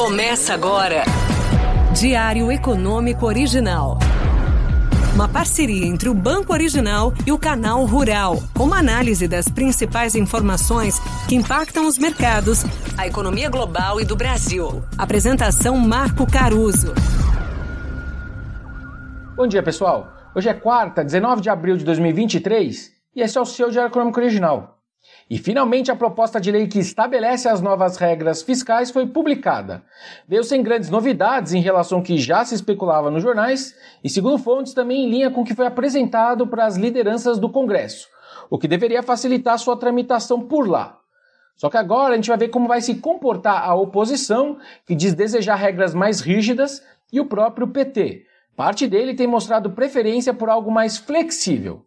Começa agora. Diário Econômico Original. Uma parceria entre o Banco Original e o Canal Rural, com uma análise das principais informações que impactam os mercados, a economia global e do Brasil. Apresentação Marco Caruso. Bom dia, pessoal. Hoje é quarta, 19 de abril de 2023, e esse é o seu Diário Econômico Original. E finalmente a proposta de lei que estabelece as novas regras fiscais foi publicada. Veio sem grandes novidades em relação ao que já se especulava nos jornais e, segundo fontes, também em linha com o que foi apresentado para as lideranças do Congresso, o que deveria facilitar sua tramitação por lá. Só que agora a gente vai ver como vai se comportar a oposição, que diz desejar regras mais rígidas, e o próprio PT. Parte dele tem mostrado preferência por algo mais flexível.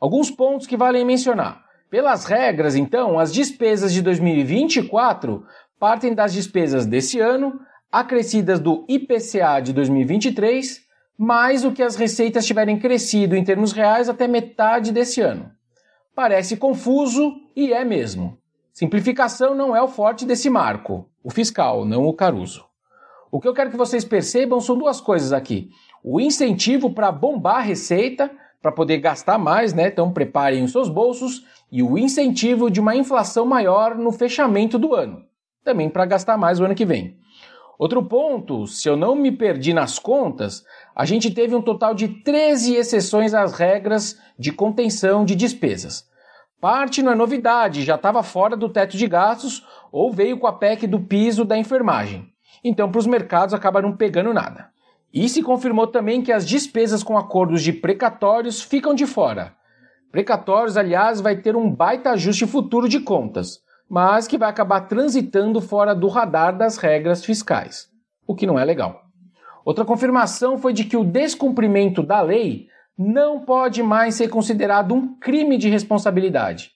Alguns pontos que valem mencionar. Pelas regras, então, as despesas de 2024 partem das despesas desse ano, acrescidas do IPCA de 2023, mais o que as receitas tiverem crescido em termos reais até metade desse ano. Parece confuso e é mesmo. Simplificação não é o forte desse marco, o fiscal, não o Caruso. O que eu quero que vocês percebam são duas coisas aqui: o incentivo para bombar a receita para poder gastar mais, né? Então preparem os seus bolsos e o incentivo de uma inflação maior no fechamento do ano, também para gastar mais o ano que vem. Outro ponto, se eu não me perdi nas contas, a gente teve um total de 13 exceções às regras de contenção de despesas. Parte não é novidade, já estava fora do teto de gastos ou veio com a PEC do piso da enfermagem. Então, para os mercados, acabaram pegando nada. E se confirmou também que as despesas com acordos de precatórios ficam de fora. Precatórios, aliás, vai ter um baita ajuste futuro de contas, mas que vai acabar transitando fora do radar das regras fiscais, o que não é legal. Outra confirmação foi de que o descumprimento da lei não pode mais ser considerado um crime de responsabilidade.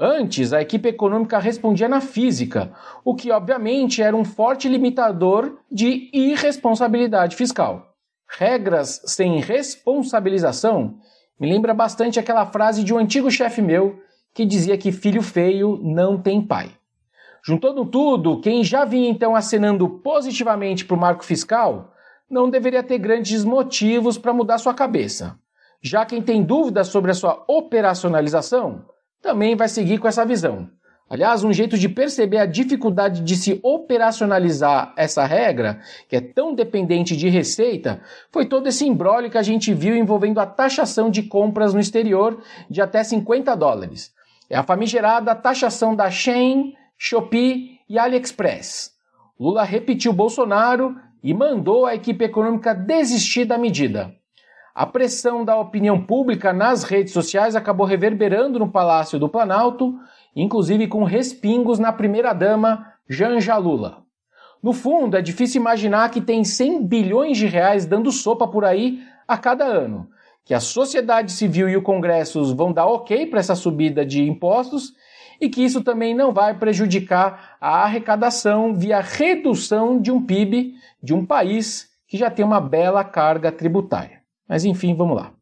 Antes, a equipe econômica respondia na física, o que obviamente era um forte limitador de irresponsabilidade fiscal regras sem responsabilização me lembra bastante aquela frase de um antigo chefe meu que dizia que filho feio não tem pai. Juntando tudo, quem já vinha então acenando positivamente para o marco fiscal não deveria ter grandes motivos para mudar sua cabeça. Já quem tem dúvidas sobre a sua operacionalização também vai seguir com essa visão. Aliás, um jeito de perceber a dificuldade de se operacionalizar essa regra, que é tão dependente de receita, foi todo esse embrólio que a gente viu envolvendo a taxação de compras no exterior de até 50 dólares. É a famigerada taxação da Shein, Shopee e AliExpress. Lula repetiu Bolsonaro e mandou a equipe econômica desistir da medida. A pressão da opinião pública nas redes sociais acabou reverberando no Palácio do Planalto, inclusive com respingos na primeira-dama Janja Lula. No fundo, é difícil imaginar que tem 100 bilhões de reais dando sopa por aí a cada ano, que a sociedade civil e o Congresso vão dar ok para essa subida de impostos e que isso também não vai prejudicar a arrecadação via redução de um PIB de um país que já tem uma bela carga tributária. Mas enfim, vamos lá.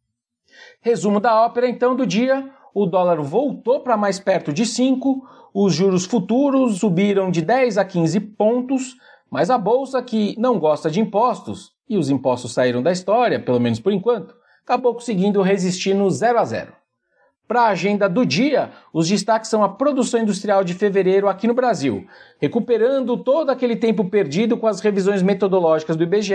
Resumo da ópera então do dia: o dólar voltou para mais perto de 5, os juros futuros subiram de 10 a 15 pontos, mas a bolsa que não gosta de impostos, e os impostos saíram da história, pelo menos por enquanto, acabou conseguindo resistir no 0 a 0. Para a agenda do dia, os destaques são a produção industrial de fevereiro aqui no Brasil, recuperando todo aquele tempo perdido com as revisões metodológicas do IBGE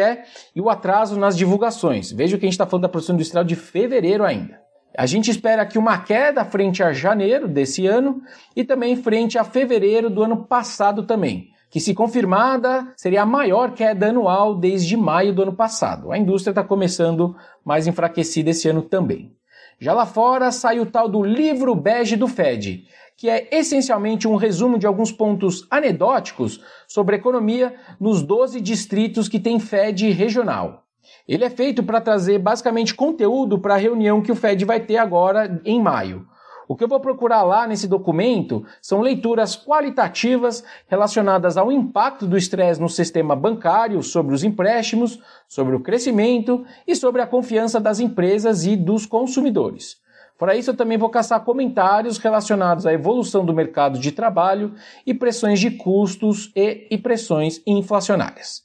e o atraso nas divulgações. Veja que a gente está falando da produção industrial de fevereiro ainda. A gente espera aqui uma queda frente a janeiro desse ano e também frente a fevereiro do ano passado também, que se confirmada seria a maior queda anual desde maio do ano passado. A indústria está começando mais enfraquecida esse ano também. Já lá fora sai o tal do livro bege do Fed, que é essencialmente um resumo de alguns pontos anedóticos sobre economia nos 12 distritos que tem Fed regional. Ele é feito para trazer basicamente conteúdo para a reunião que o Fed vai ter agora em maio. O que eu vou procurar lá nesse documento são leituras qualitativas relacionadas ao impacto do estresse no sistema bancário sobre os empréstimos, sobre o crescimento e sobre a confiança das empresas e dos consumidores. Para isso, eu também vou caçar comentários relacionados à evolução do mercado de trabalho e pressões de custos e, e pressões inflacionárias.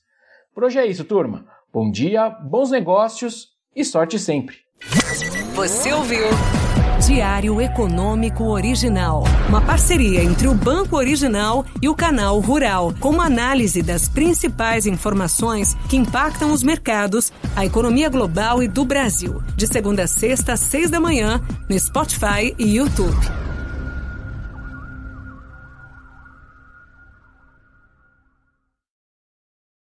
Por hoje é isso, turma. Bom dia, bons negócios e sorte sempre. Você ouviu? Diário Econômico Original. Uma parceria entre o Banco Original e o Canal Rural, com análise das principais informações que impactam os mercados, a economia global e do Brasil. De segunda a sexta, às seis da manhã, no Spotify e YouTube.